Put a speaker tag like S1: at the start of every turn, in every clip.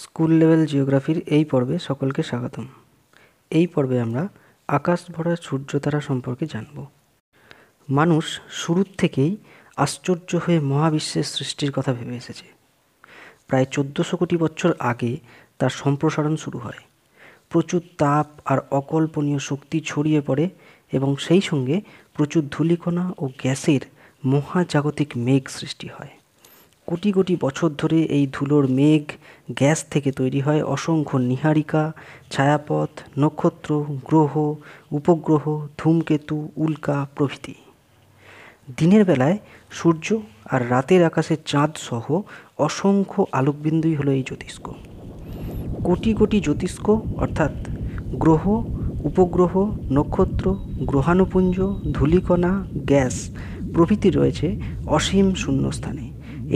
S1: school level জিওগ্রাফির এই পর্বে সকলকে স্বাগতম এই পর্বে আমরা আকাশ ভরা সূর্যতারা সম্পর্কে জানব মানুষ শুরুর থেকেই আশ্চর্য হয়ে মহাবিশ্বের সৃষ্টির কথা ভেবে এসেছে প্রায় চোদ্দোশো কোটি বছর আগে তার সম্প্রসারণ শুরু হয় প্রচুর তাপ আর অকল্পনীয় শক্তি ছড়িয়ে পড়ে এবং সেই সঙ্গে প্রচুর ধূলিকণা ও গ্যাসের মহাজাগতিক মেঘ সৃষ্টি হয় কোটি কোটি বছর ধরে এই ধুলোর মেঘ গ্যাস থেকে তৈরি হয় অসংখ্য নীহারিকা ছায়াপথ নক্ষত্র গ্রহ উপগ্রহ ধূমকেতু উল্কা প্রভৃতি দিনের বেলায় সূর্য আর রাতের আকাশে চাঁদ সহ অসংখ্য আলোকবিন্দুই হলো এই জ্যোতিষ্ক কোটি কোটি জ্যোতিষ্ক অর্থাৎ গ্রহ উপগ্রহ নক্ষত্র গ্রহাণুপুঞ্জ ধূলিকণা গ্যাস প্রভৃতি রয়েছে অসীম শূন্যস্থানে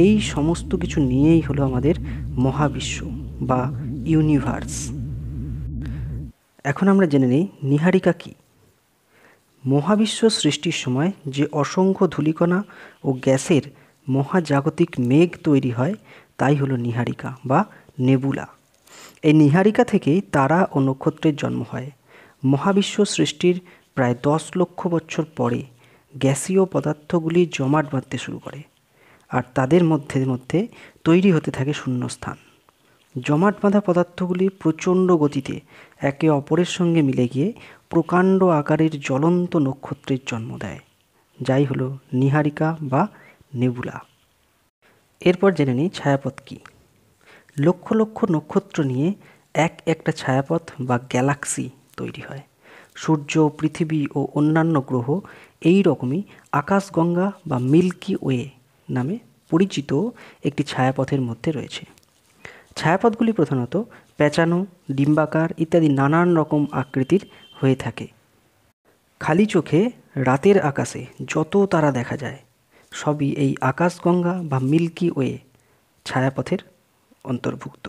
S1: এই সমস্ত কিছু নিয়েই হলো আমাদের মহাবিশ্ব বা ইউনিভার্স এখন আমরা জেনে নিই নিহারিকা কী মহাবিশ্ব সৃষ্টির সময় যে অসংখ্য ধূলিকণা ও গ্যাসের মহাজাগতিক মেঘ তৈরি হয় তাই হলো নিহারিকা বা নেবুলা এই নিহারিকা থেকেই তারা ও নক্ষত্রের জন্ম হয় মহাবিশ্ব সৃষ্টির প্রায় দশ লক্ষ বছর পরে গ্যাসীয় পদার্থগুলি জমাট বাঁধতে শুরু করে আর তাদের মধ্যে মধ্যে তৈরি হতে থাকে শূন্যস্থান জমাট বাঁধা পদার্থগুলি প্রচণ্ড গতিতে একে অপরের সঙ্গে মিলে গিয়ে প্রকাণ্ড আকারের জ্বলন্ত নক্ষত্রের জন্ম দেয় যাই হলো নিহারিকা বা নেবুলা এরপর জেনে নিই ছায়াপথ কী লক্ষ লক্ষ নক্ষত্র নিয়ে এক একটা ছায়াপথ বা গ্যালাক্সি তৈরি হয় সূর্য পৃথিবী ও অন্যান্য গ্রহ এই রকমই আকাশগঙ্গা বা মিল্কি ওয়ে নামে পরিচিত একটি ছায়াপথের মধ্যে রয়েছে ছায়াপথগুলি প্রধানত পেঁচানো ডিম্বাকার ইত্যাদি নানান রকম আকৃতির হয়ে থাকে খালি চোখে রাতের আকাশে যত তারা দেখা যায় সবই এই আকাশগঙ্গা বা মিল্কি ওয়ে ছায়াপথের অন্তর্ভুক্ত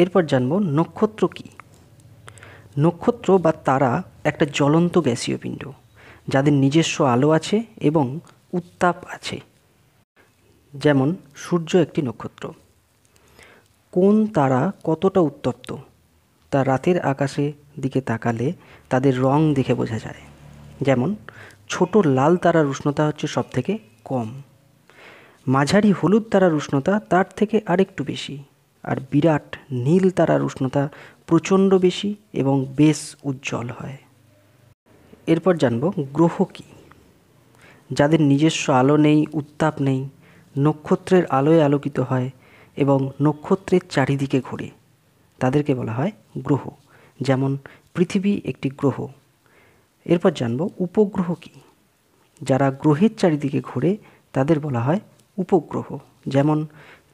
S1: এরপর জানব নক্ষত্র কি নক্ষত্র বা তারা একটা জ্বলন্ত গ্যাসীয় পিণ্ড যাদের নিজস্ব আলো আছে এবং উত্তাপ আছে যেমন সূর্য একটি নক্ষত্র কোন তারা কতটা উত্তপ্ত তা রাতের আকাশে দিকে তাকালে তাদের রং দেখে বোঝা যায় যেমন ছোট লাল তারার উষ্ণতা হচ্ছে সব থেকে কম মাঝারি হলুদ তারার উষ্ণতা তার থেকে আরেকটু বেশি আর বিরাট নীল তারার উষ্ণতা প্রচণ্ড বেশি এবং বেশ উজ্জ্বল হয় এরপর জানব গ্রহ কী যাদের নিজস্ব আলো নেই উত্তাপ নেই নক্ষত্রের আলোয় আলোকিত হয় এবং নক্ষত্রের চারিদিকে ঘোরে তাদেরকে বলা হয় গ্রহ যেমন পৃথিবী একটি গ্রহ এরপর জানব উপগ্রহ কি যারা গ্রহের চারিদিকে ঘোরে তাদের বলা হয় উপগ্রহ যেমন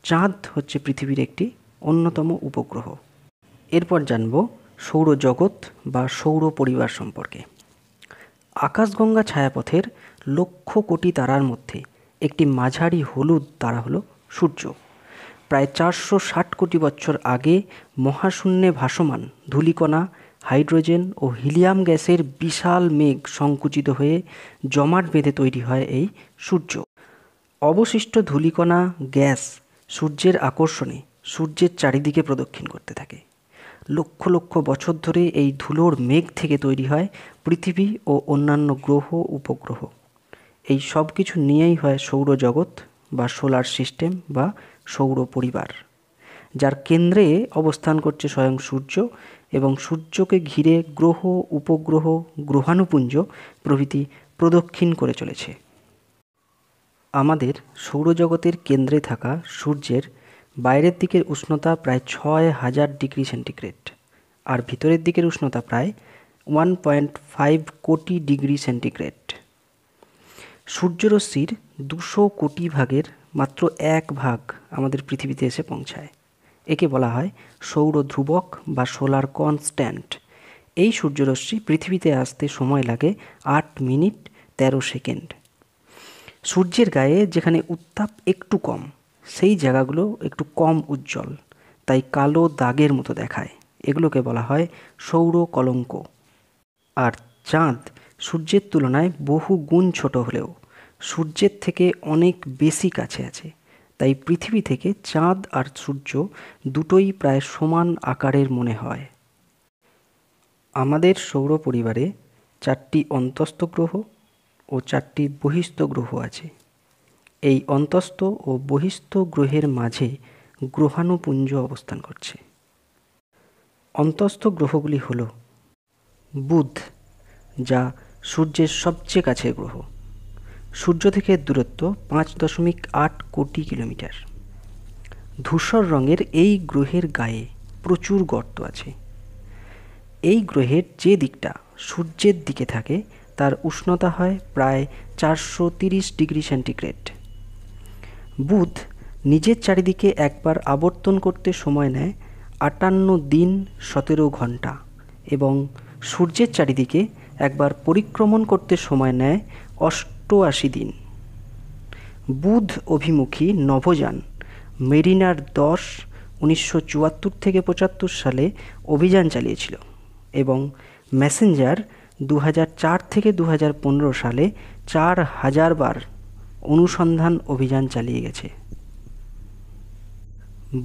S1: চাঁদ হচ্ছে পৃথিবীর একটি অন্যতম উপগ্রহ এরপর জানব সৌরজগৎ বা সৌর পরিবার সম্পর্কে আকাশগঙ্গা ছায়াপথের লক্ষ কোটি তারার মধ্যে একটি মাঝারি হলুদ তারা হলো সূর্য প্রায় চারশো ষাট কোটি বছর আগে মহাশূন্যে ভাসমান ধূলিকণা হাইড্রোজেন ও হিলিয়াম গ্যাসের বিশাল মেঘ সংকুচিত হয়ে জমাট বেঁধে তৈরি হয় এই সূর্য অবশিষ্ট ধুলিকণা গ্যাস সূর্যের আকর্ষণে সূর্যের চারিদিকে প্রদক্ষিণ করতে থাকে লক্ষ লক্ষ বছর ধরে এই ধুলোর মেঘ থেকে তৈরি হয় পৃথিবী ও অন্যান্য গ্রহ উপগ্রহ এই সব কিছু নিয়েই হয় সৌরজগৎ বা সোলার সিস্টেম বা সৌর পরিবার যার কেন্দ্রে অবস্থান করছে স্বয়ং সূর্য এবং সূর্যকে ঘিরে গ্রহ উপগ্রহ গ্রহাণুপুঞ্জ প্রভৃতি প্রদক্ষিণ করে চলেছে আমাদের সৌরজগতের কেন্দ্রে থাকা সূর্যের বাইরের দিকের উষ্ণতা প্রায় ছয় হাজার ডিগ্রি সেন্টিগ্রেড আর ভিতরের দিকের উষ্ণতা প্রায় ওয়ান পয়েন্ট ফাইভ কোটি ডিগ্রি সেন্টিগ্রেড সূর্যরশ্মির দুশো কোটি ভাগের মাত্র এক ভাগ আমাদের পৃথিবীতে এসে পৌঁছায় একে বলা হয় সৌর ধ্রুবক বা সোলার কনস্ট্যান্ট এই সূর্যরশ্মি পৃথিবীতে আসতে সময় লাগে আট মিনিট তেরো সেকেন্ড সূর্যের গায়ে যেখানে উত্তাপ একটু কম সেই জায়গাগুলো একটু কম উজ্জ্বল তাই কালো দাগের মতো দেখায় এগুলোকে বলা হয় সৌর কলঙ্ক আর চাঁদ সূর্যের তুলনায় বহু গুণ ছোট হলেও সূর্যের থেকে অনেক বেশি কাছে আছে তাই পৃথিবী থেকে চাঁদ আর সূর্য দুটোই প্রায় সমান আকারের মনে হয় আমাদের সৌর পরিবারে চারটি অন্তস্থ গ্রহ ও চারটি বহিস্থ গ্রহ আছে এই অন্তস্থ ও বহিস্থ গ্রহের মাঝে গ্রহাণুপুঞ্জ অবস্থান করছে অন্তস্থ গ্রহগুলি হল বুধ যা সূর্যের সবচেয়ে কাছের গ্রহ সূর্য থেকে দূরত্ব পাঁচ দশমিক আট কোটি কিলোমিটার ধূসর রঙের এই গ্রহের গায়ে প্রচুর গর্ত আছে এই গ্রহের যে দিকটা সূর্যের দিকে থাকে তার উষ্ণতা হয় প্রায় চারশো তিরিশ ডিগ্রি সেন্টিগ্রেড বুধ নিজের চারিদিকে একবার আবর্তন করতে সময় নেয় আটান্ন দিন সতেরো ঘন্টা এবং সূর্যের চারিদিকে একবার পরিক্রমণ করতে সময় নেয় অষ্টআশি দিন বুধ অভিমুখী নভোযান মেরিনার দশ উনিশশো চুয়াত্তর থেকে পঁচাত্তর সালে অভিযান চালিয়েছিল এবং মেসেঞ্জার দু থেকে দু সালে চার হাজার বার অনুসন্ধান অভিযান চালিয়ে গেছে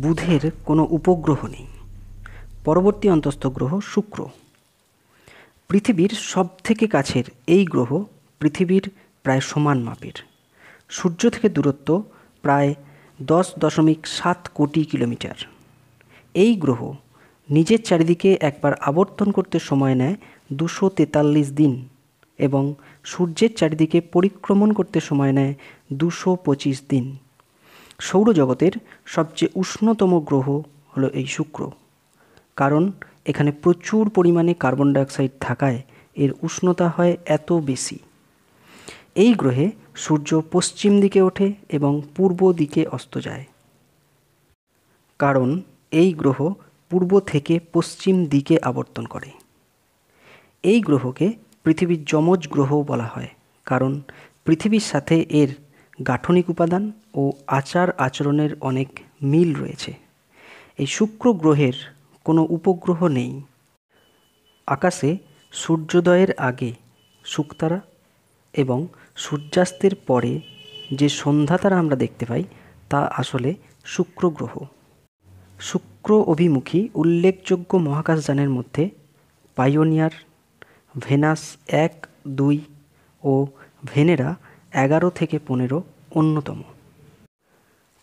S1: বুধের কোনো উপগ্রহ নেই পরবর্তী অন্তস্থ গ্রহ শুক্র পৃথিবীর সব থেকে কাছের এই গ্রহ পৃথিবীর প্রায় সমান মাপের সূর্য থেকে দূরত্ব প্রায় দশ দশমিক সাত কোটি কিলোমিটার এই গ্রহ নিজের চারিদিকে একবার আবর্তন করতে সময় নেয় দুশো তেতাল্লিশ দিন এবং সূর্যের চারিদিকে পরিক্রমণ করতে সময় নেয় দুশো পঁচিশ দিন সৌরজগতের সবচেয়ে উষ্ণতম গ্রহ হলো এই শুক্র কারণ এখানে প্রচুর পরিমাণে কার্বন ডাইঅক্সাইড থাকায় এর উষ্ণতা হয় এত বেশি এই গ্রহে সূর্য পশ্চিম দিকে ওঠে এবং পূর্ব দিকে অস্ত যায় কারণ এই গ্রহ পূর্ব থেকে পশ্চিম দিকে আবর্তন করে এই গ্রহকে পৃথিবীর যমজ গ্রহ বলা হয় কারণ পৃথিবীর সাথে এর গাঠনিক উপাদান ও আচার আচরণের অনেক মিল রয়েছে এই শুক্র গ্রহের কোনো উপগ্রহ নেই আকাশে সূর্যোদয়ের আগে শুক্তারা এবং সূর্যাস্তের পরে যে সন্ধ্যা তারা আমরা দেখতে পাই তা আসলে শুক্র গ্রহ শুক্র অভিমুখী উল্লেখযোগ্য মহাকাশযানের মধ্যে পাইওনিয়ার ভেনাস এক দুই ও ভেনেরা এগারো থেকে পনেরো অন্যতম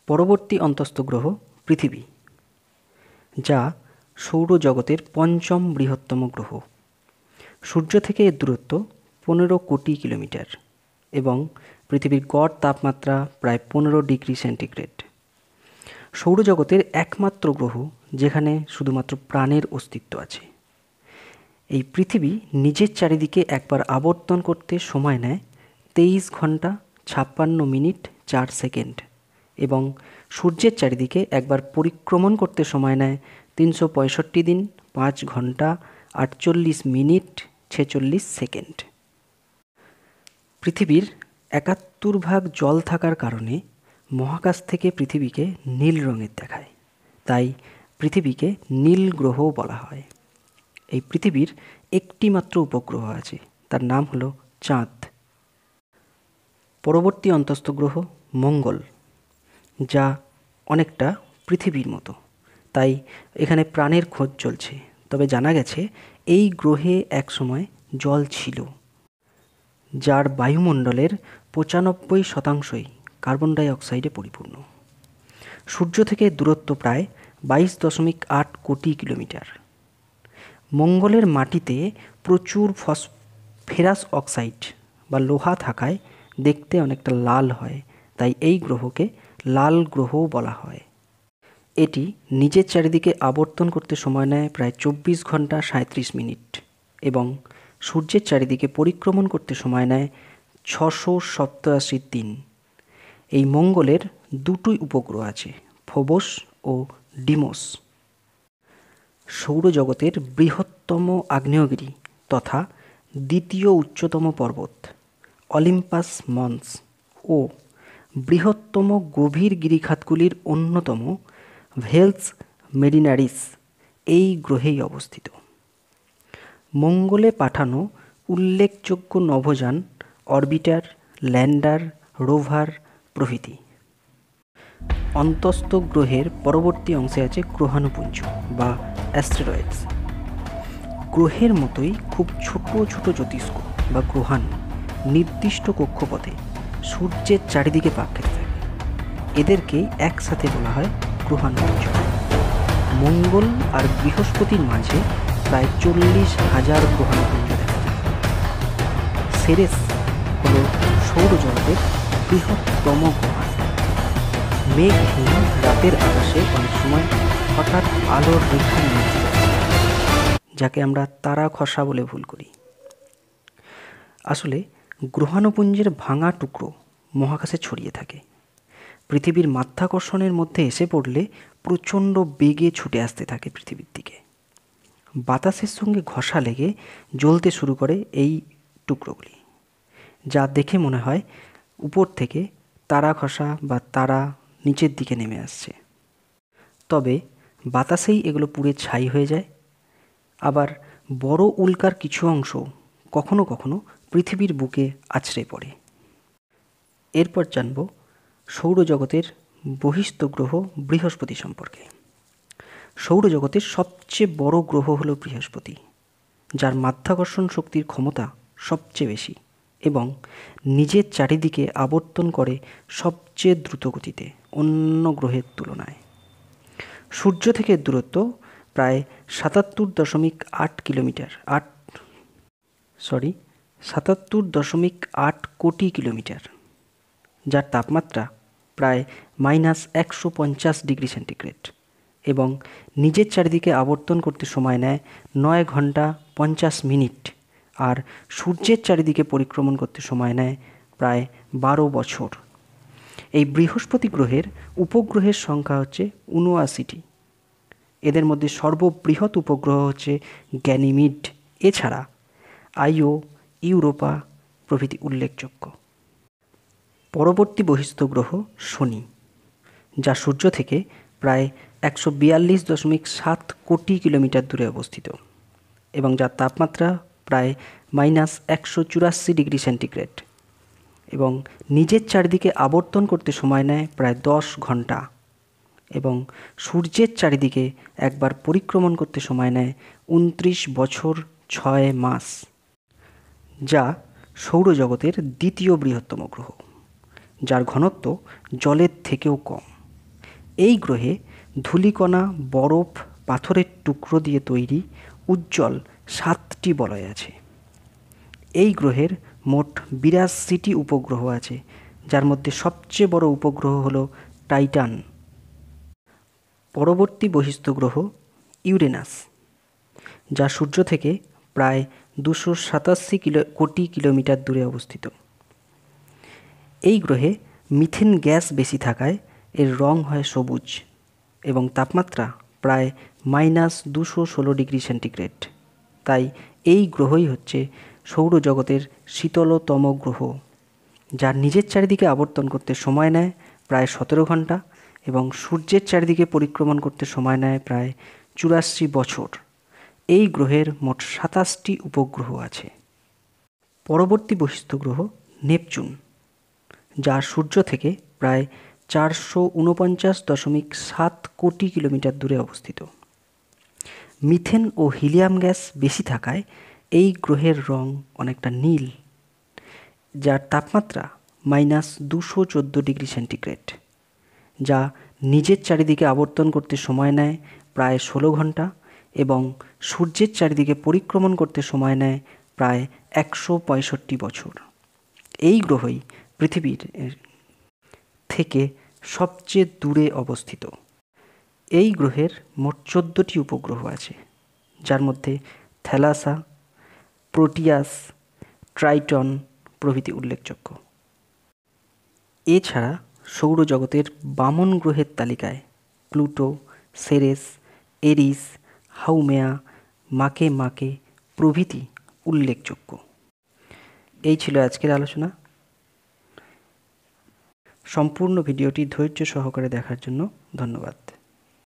S1: পরবর্তী অন্তস্থ গ্রহ পৃথিবী যা সৌরজগতের পঞ্চম বৃহত্তম গ্রহ সূর্য থেকে এর দূরত্ব পনেরো কোটি কিলোমিটার এবং পৃথিবীর গড় তাপমাত্রা প্রায় পনেরো ডিগ্রি সেন্টিগ্রেড সৌরজগতের একমাত্র গ্রহ যেখানে শুধুমাত্র প্রাণের অস্তিত্ব আছে এই পৃথিবী নিজের চারিদিকে একবার আবর্তন করতে সময় নেয় তেইশ ঘন্টা ছাপ্পান্ন মিনিট চার সেকেন্ড এবং সূর্যের চারিদিকে একবার পরিক্রমণ করতে সময় নেয় তিনশো পঁয়ষট্টি দিন পাঁচ ঘন্টা আটচল্লিশ মিনিট ছেচল্লিশ সেকেন্ড পৃথিবীর একাত্তর ভাগ জল থাকার কারণে মহাকাশ থেকে পৃথিবীকে নীল রঙের দেখায় তাই পৃথিবীকে নীল গ্রহ বলা হয় এই পৃথিবীর একটি মাত্র উপগ্রহ আছে তার নাম হলো চাঁদ পরবর্তী অন্তস্থ গ্রহ মঙ্গল যা অনেকটা পৃথিবীর মতো তাই এখানে প্রাণের খোঁজ চলছে তবে জানা গেছে এই গ্রহে একসময় জল ছিল যার বায়ুমণ্ডলের পঁচানব্বই শতাংশই কার্বন ডাইঅক্সাইডে পরিপূর্ণ সূর্য থেকে দূরত্ব প্রায় বাইশ দশমিক আট কোটি কিলোমিটার মঙ্গলের মাটিতে প্রচুর ফস ফেরাস অক্সাইড বা লোহা থাকায় দেখতে অনেকটা লাল হয় তাই এই গ্রহকে লাল গ্রহও বলা হয় এটি নিজের চারিদিকে আবর্তন করতে সময় নেয় প্রায় চব্বিশ ঘন্টা সাঁত্রিশ মিনিট এবং সূর্যের চারিদিকে পরিক্রমণ করতে সময় নেয় ছশো সপ্তাশি দিন এই মঙ্গলের দুটোই উপগ্রহ আছে ফোবস ও ডিমোস সৌরজগতের বৃহত্তম আগ্নেয়গিরি তথা দ্বিতীয় উচ্চতম পর্বত অলিম্পাস মন্স ও বৃহত্তম গভীর গিরিখাতগুলির অন্যতম ভেলস মেরিনারিস এই গ্রহেই অবস্থিত মঙ্গলে পাঠানো উল্লেখযোগ্য নভোযান অরবিটার ল্যান্ডার রোভার প্রভৃতি অন্তস্থ গ্রহের পরবর্তী অংশে আছে গ্রহাণুপুঞ্জ বা অ্যাস্টেরয়েডস গ্রহের মতোই খুব ছোট ছোট জ্যোতিষ্ক বা গ্রহাণু নির্দিষ্ট কক্ষপথে সূর্যের চারিদিকে পাক খেতে থাকে এদেরকে একসাথে বলা হয় গ্রহাণুপুঞ্জ মঙ্গল আর বৃহস্পতির মাঝে প্রায় চল্লিশ হাজার গ্রহাণুপুঞ্জ দেখা যায় সেরেস হল সৌরজগতের বৃহত্তম গ্রহাণু মেঘহীন রাতের আকাশে অনেক সময় হঠাৎ আলোর রেখা নিয়ে যাকে আমরা তারা খসা বলে ভুল করি আসলে গ্রহাণুপুঞ্জের ভাঙা টুকরো মহাকাশে ছড়িয়ে থাকে পৃথিবীর মাধ্যাকর্ষণের মধ্যে এসে পড়লে প্রচণ্ড বেগে ছুটে আসতে থাকে পৃথিবীর দিকে বাতাসের সঙ্গে ঘষা লেগে জ্বলতে শুরু করে এই টুকরোগুলি যা দেখে মনে হয় উপর থেকে তারা ঘষা বা তারা নিচের দিকে নেমে আসছে তবে বাতাসেই এগুলো পুড়ে ছাই হয়ে যায় আবার বড় উল্কার কিছু অংশ কখনো কখনো পৃথিবীর বুকে আছড়ে পড়ে এরপর জানব সৌরজগতের বহিস্থ গ্রহ বৃহস্পতি সম্পর্কে সৌরজগতের সবচেয়ে বড় গ্রহ হলো বৃহস্পতি যার মাধ্যাকর্ষণ শক্তির ক্ষমতা সবচেয়ে বেশি এবং নিজের চারিদিকে আবর্তন করে সবচেয়ে দ্রুত গতিতে অন্য গ্রহের তুলনায় সূর্য থেকে দূরত্ব প্রায় সাতাত্তর দশমিক আট কিলোমিটার আট সরি সাতাত্তর দশমিক আট কোটি কিলোমিটার যার তাপমাত্রা প্রায় মাইনাস একশো পঞ্চাশ ডিগ্রি সেন্টিগ্রেড এবং নিজের চারিদিকে আবর্তন করতে সময় নেয় নয় ঘন্টা পঞ্চাশ মিনিট আর সূর্যের চারিদিকে পরিক্রমণ করতে সময় নেয় প্রায় বারো বছর এই বৃহস্পতি গ্রহের উপগ্রহের সংখ্যা হচ্ছে উনআশিটি এদের মধ্যে সর্ববৃহৎ উপগ্রহ হচ্ছে গ্যানিমিড এছাড়া আইও ইউরোপা প্রভৃতি উল্লেখযোগ্য পরবর্তী বহিস্থ গ্রহ শনি যা সূর্য থেকে প্রায় একশো বিয়াল্লিশ দশমিক সাত কোটি কিলোমিটার দূরে অবস্থিত এবং যার তাপমাত্রা প্রায় মাইনাস একশো চুরাশি ডিগ্রি সেন্টিগ্রেড এবং নিজের চারিদিকে আবর্তন করতে সময় নেয় প্রায় দশ ঘন্টা এবং সূর্যের চারিদিকে একবার পরিক্রমণ করতে সময় নেয় উনত্রিশ বছর ছয় মাস যা সৌরজগতের দ্বিতীয় বৃহত্তম গ্রহ যার ঘনত্ব জলের থেকেও কম এই গ্রহে ধূলিকণা বরফ পাথরের টুকরো দিয়ে তৈরি উজ্জ্বল সাতটি বলয় আছে এই গ্রহের মোট বিরাশিটি উপগ্রহ আছে যার মধ্যে সবচেয়ে বড় উপগ্রহ হল টাইটান পরবর্তী বহিস্থ গ্রহ ইউরেনাস যা সূর্য থেকে প্রায় দুশো সাতাশি কিলো কোটি কিলোমিটার দূরে অবস্থিত এই গ্রহে মিথেন গ্যাস বেশি থাকায় এর রং হয় সবুজ এবং তাপমাত্রা প্রায় মাইনাস দুশো ষোলো ডিগ্রি সেন্টিগ্রেড তাই এই গ্রহই হচ্ছে সৌরজগতের শীতলতম গ্রহ যার নিজের চারিদিকে আবর্তন করতে সময় নেয় প্রায় সতেরো ঘন্টা এবং সূর্যের চারিদিকে পরিক্রমণ করতে সময় নেয় প্রায় চুরাশি বছর এই গ্রহের মোট সাতাশটি উপগ্রহ আছে পরবর্তী বহিষ্ঠ গ্রহ নেপচুন যা সূর্য থেকে প্রায় চারশো উনপঞ্চাশ দশমিক সাত কোটি কিলোমিটার দূরে অবস্থিত মিথেন ও হিলিয়াম গ্যাস বেশি থাকায় এই গ্রহের রং অনেকটা নীল যার তাপমাত্রা মাইনাস দুশো চোদ্দো ডিগ্রি সেন্টিগ্রেড যা নিজের চারিদিকে আবর্তন করতে সময় নেয় প্রায় ষোলো ঘন্টা এবং সূর্যের চারিদিকে পরিক্রমণ করতে সময় নেয় প্রায় একশো পঁয়ষট্টি বছর এই গ্রহই পৃথিবীর থেকে সবচেয়ে দূরে অবস্থিত এই গ্রহের মোট চোদ্দোটি উপগ্রহ আছে যার মধ্যে থ্যালাসা প্রোটিয়াস ট্রাইটন প্রভৃতি উল্লেখযোগ্য এছাড়া সৌরজগতের বামন গ্রহের তালিকায় প্লুটো সেরেস এরিস হাউমেয়া মাকে মাকে প্রভৃতি উল্লেখযোগ্য এই ছিল আজকের আলোচনা সম্পূর্ণ ভিডিওটি ধৈর্য সহকারে দেখার জন্য ধন্যবাদ